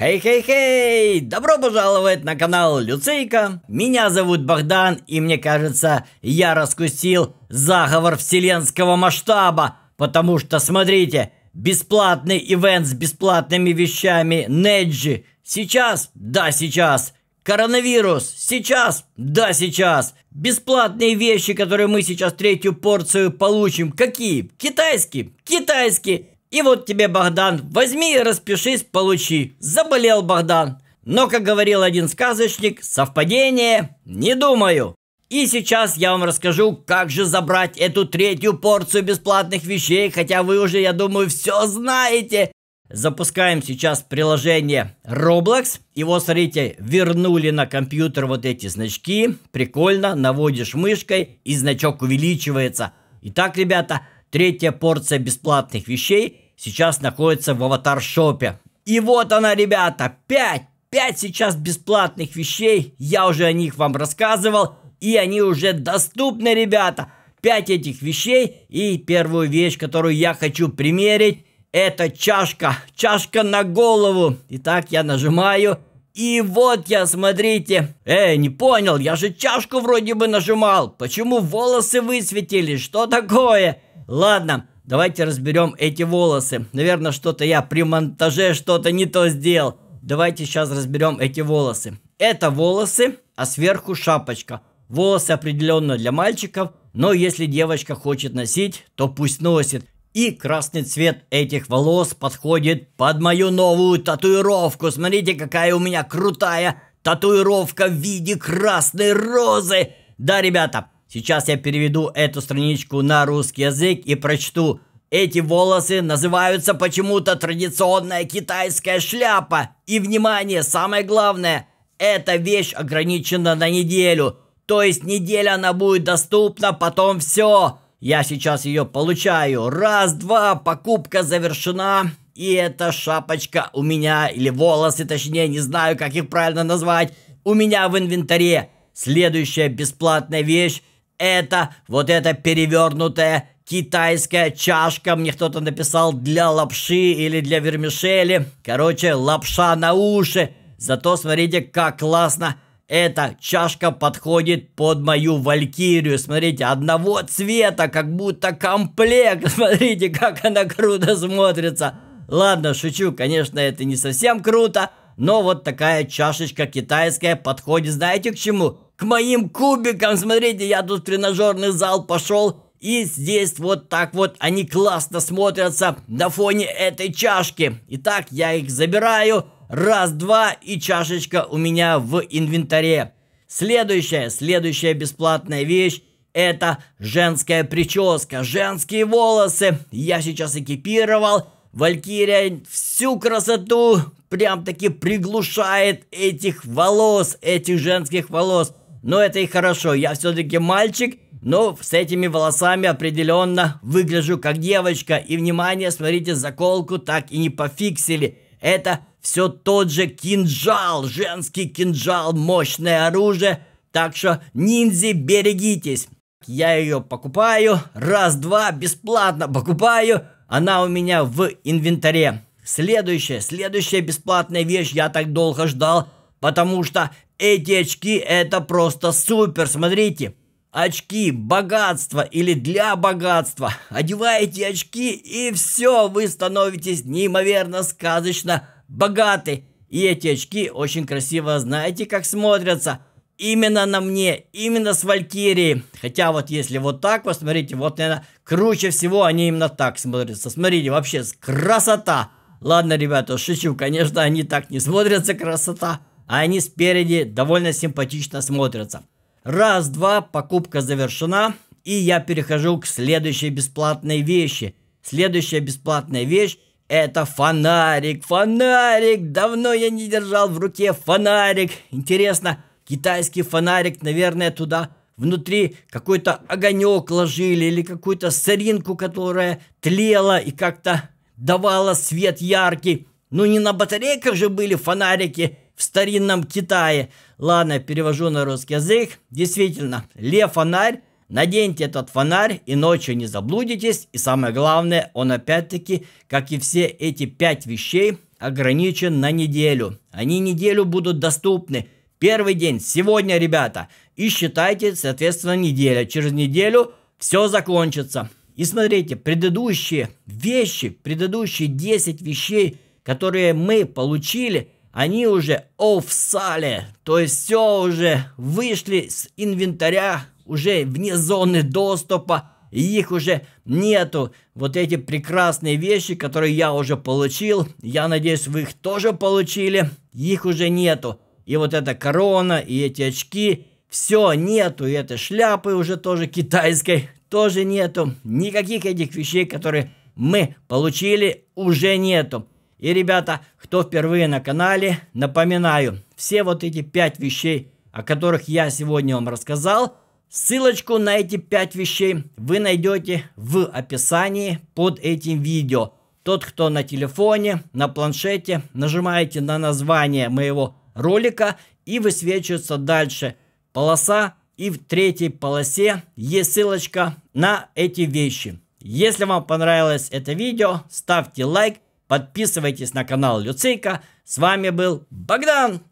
Хей-хей-хей! Добро пожаловать на канал Люцейка. Меня зовут Богдан, и мне кажется, я раскусил заговор вселенского масштаба. Потому что, смотрите, бесплатный ивент с бесплатными вещами Неджи. Сейчас? Да, сейчас. Коронавирус. Сейчас? Да, сейчас. Бесплатные вещи, которые мы сейчас третью порцию получим. Какие? Китайские. Китайские. И вот тебе, Богдан, возьми и распишись, получи. Заболел Богдан. Но, как говорил один сказочник, совпадение не думаю. И сейчас я вам расскажу, как же забрать эту третью порцию бесплатных вещей, хотя вы уже, я думаю, все знаете. Запускаем сейчас приложение Roblox. Его, смотрите, вернули на компьютер вот эти значки. Прикольно, наводишь мышкой, и значок увеличивается. Итак, ребята, Третья порция бесплатных вещей сейчас находится в аватар-шопе. И вот она, ребята, 5! 5 сейчас бесплатных вещей. Я уже о них вам рассказывал. И они уже доступны, ребята. 5 этих вещей. И первую вещь, которую я хочу примерить, это чашка. Чашка на голову. Итак, я нажимаю. И вот я, смотрите. Эй, не понял, я же чашку вроде бы нажимал. Почему волосы высветили? Что такое? Ладно, давайте разберем эти волосы. Наверное, что-то я при монтаже что-то не то сделал. Давайте сейчас разберем эти волосы. Это волосы, а сверху шапочка. Волосы определенно для мальчиков, но если девочка хочет носить, то пусть носит. И красный цвет этих волос подходит под мою новую татуировку. Смотрите, какая у меня крутая татуировка в виде красной розы. Да, ребята, Сейчас я переведу эту страничку на русский язык и прочту. Эти волосы называются почему-то традиционная китайская шляпа. И, внимание, самое главное, эта вещь ограничена на неделю. То есть неделя она будет доступна, потом все. Я сейчас ее получаю. Раз, два, покупка завершена. И эта шапочка у меня, или волосы точнее, не знаю, как их правильно назвать, у меня в инвентаре. Следующая бесплатная вещь это, вот эта перевернутая китайская чашка, мне кто-то написал, для лапши или для вермишели. Короче, лапша на уши. Зато смотрите, как классно эта чашка подходит под мою валькирию. Смотрите, одного цвета, как будто комплект. Смотрите, как она круто смотрится. Ладно, шучу, конечно, это не совсем круто, но вот такая чашечка китайская подходит, знаете, к чему? к моим кубикам. Смотрите, я тут в тренажерный зал пошел. И здесь вот так вот они классно смотрятся на фоне этой чашки. Итак, я их забираю. Раз, два, и чашечка у меня в инвентаре. Следующая, следующая бесплатная вещь это женская прическа, женские волосы. Я сейчас экипировал. Валькирия всю красоту прям-таки приглушает этих волос, этих женских волос. Но это и хорошо, я все-таки мальчик, но с этими волосами определенно выгляжу как девочка. И, внимание, смотрите, заколку так и не пофиксили. Это все тот же кинжал, женский кинжал, мощное оружие. Так что, ниндзи, берегитесь. Я ее покупаю, раз-два, бесплатно покупаю. Она у меня в инвентаре. Следующая, следующая бесплатная вещь я так долго ждал, потому что эти очки это просто супер, смотрите. Очки богатства или для богатства. Одеваете очки и все, вы становитесь неимоверно сказочно богаты. И эти очки очень красиво, знаете, как смотрятся. Именно на мне, именно с Валькирией. Хотя вот если вот так вот, смотрите, вот, наверное, круче всего они именно так смотрятся. Смотрите, вообще красота. Ладно, ребята, шучу, конечно, они так не смотрятся, красота а они спереди довольно симпатично смотрятся. Раз-два, покупка завершена, и я перехожу к следующей бесплатной вещи. Следующая бесплатная вещь – это фонарик. Фонарик! Давно я не держал в руке фонарик. Интересно, китайский фонарик, наверное, туда внутри какой-то огонек ложили или какую-то соринку, которая тлела и как-то давала свет яркий. Ну не на батарейках же были фонарики – в старинном Китае. Ладно, перевожу на русский язык. Действительно, лев-фонарь. Наденьте этот фонарь и ночью не заблудитесь. И самое главное, он опять-таки, как и все эти пять вещей, ограничен на неделю. Они неделю будут доступны. Первый день сегодня, ребята. И считайте, соответственно, неделя. Через неделю все закончится. И смотрите, предыдущие вещи, предыдущие 10 вещей, которые мы получили – они уже офсали, то есть все уже вышли с инвентаря, уже вне зоны доступа, и их уже нету. Вот эти прекрасные вещи, которые я уже получил, я надеюсь, вы их тоже получили, их уже нету. И вот эта корона, и эти очки, все нету, и этой шляпы уже тоже китайской, тоже нету. Никаких этих вещей, которые мы получили, уже нету. И, ребята, кто впервые на канале, напоминаю, все вот эти пять вещей, о которых я сегодня вам рассказал, ссылочку на эти пять вещей вы найдете в описании под этим видео. Тот, кто на телефоне, на планшете, нажимаете на название моего ролика и высвечивается дальше полоса. И в третьей полосе есть ссылочка на эти вещи. Если вам понравилось это видео, ставьте лайк, Подписывайтесь на канал Люцейка. С вами был Богдан.